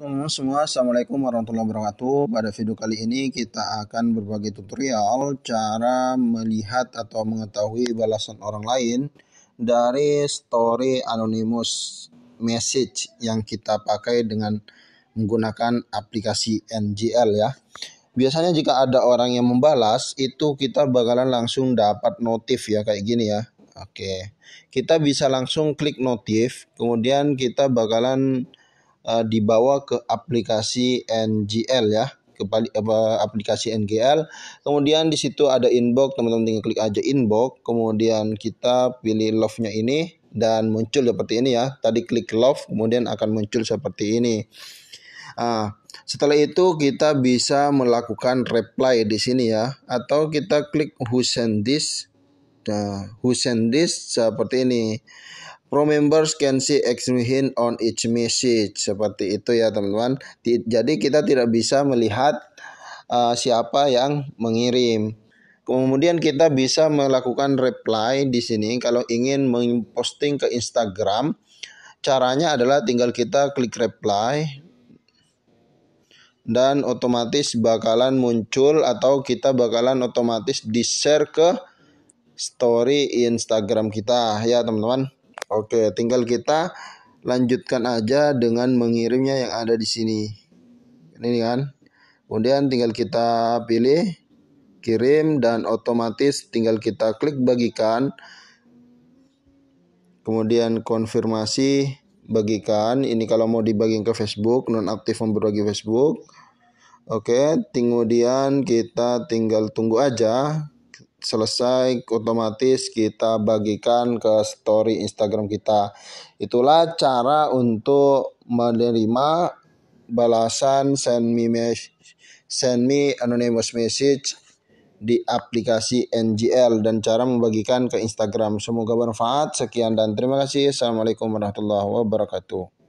Hmm, semua, Assalamualaikum warahmatullahi wabarakatuh. Pada video kali ini kita akan berbagi tutorial cara melihat atau mengetahui balasan orang lain dari story anonymous message yang kita pakai dengan menggunakan aplikasi NGL ya. Biasanya jika ada orang yang membalas itu kita bakalan langsung dapat notif ya kayak gini ya. Oke. Kita bisa langsung klik notif, kemudian kita bakalan uh, dibawa ke aplikasi NGL ya ke aplikasi NGL. Kemudian di situ ada inbox, teman-teman tinggal klik aja inbox, kemudian kita pilih love-nya ini dan muncul seperti ini ya. Tadi klik love, kemudian akan muncul seperti ini. Nah, setelah itu kita bisa melakukan reply di sini ya atau kita klik who send this. Nah, who send this seperti ini. Pro members can see action hint on each message. Seperti itu ya teman-teman. Jadi kita tidak bisa melihat uh, siapa yang mengirim. Kemudian kita bisa melakukan reply di sini kalau ingin memposting ke Instagram. Caranya adalah tinggal kita klik reply dan otomatis bakalan muncul atau kita bakalan otomatis di-share ke story Instagram kita ya teman-teman. Oke, tinggal kita lanjutkan aja dengan mengirimnya yang ada di sini. Ini kan. Kemudian tinggal kita pilih kirim dan otomatis tinggal kita klik bagikan. Kemudian konfirmasi bagikan. Ini kalau mau dibagikan ke Facebook, nonaktif pembagi Facebook. Oke, kemudian kita tinggal tunggu aja selesai otomatis kita bagikan ke story Instagram kita. Itulah cara untuk menerima balasan send me message, send me anonymous message di aplikasi NGL dan cara membagikan ke Instagram. Semoga bermanfaat. Sekian dan terima kasih. Assalamualaikum warahmatullahi wabarakatuh.